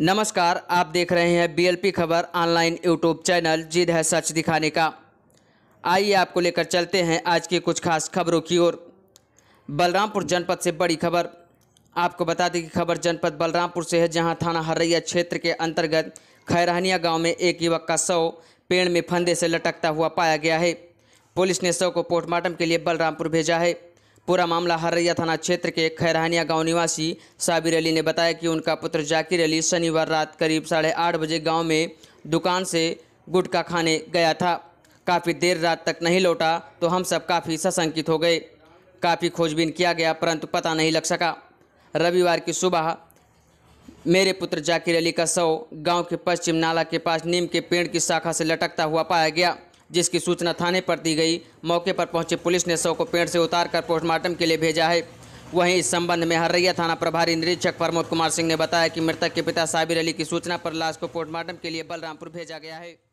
नमस्कार आप देख रहे हैं बीएलपी खबर ऑनलाइन यूट्यूब चैनल जिद है सच दिखाने का आइए आपको लेकर चलते हैं आज की कुछ खास खबरों की ओर बलरामपुर जनपद से बड़ी खबर आपको बता दें कि खबर जनपद बलरामपुर से है जहां थाना हर्रैया क्षेत्र के अंतर्गत खैरहनिया गांव में एक युवक का शव पेड़ में फंदे से लटकता हुआ पाया गया है पुलिस ने शव को पोस्टमार्टम के लिए बलरामपुर भेजा है पूरा मामला हरैया थाना क्षेत्र के खैरहानिया गांव निवासी साबिर अली ने बताया कि उनका पुत्र जाकिर अली शनिवार रात करीब साढ़े आठ बजे गाँव में दुकान से गुटखा खाने गया था काफ़ी देर रात तक नहीं लौटा तो हम सब काफ़ी सशंकित हो गए काफ़ी खोजबीन किया गया परंतु पता नहीं लग सका रविवार की सुबह मेरे पुत्र जाकिर अली का शव गांव के पश्चिम नाला के पास नीम के पेड़ की शाखा से लटकता हुआ पाया गया जिसकी सूचना थाने पर दी गई मौके पर पहुंची पुलिस ने शव को पेड़ से उतारकर पोस्टमार्टम के लिए भेजा है वहीं इस संबंध में हरैया थाना प्रभारी निरीक्षक प्रमोद कुमार सिंह ने बताया कि मृतक के पिता साबिर अली की सूचना पर लाश को पोस्टमार्टम के लिए बलरामपुर भेजा गया है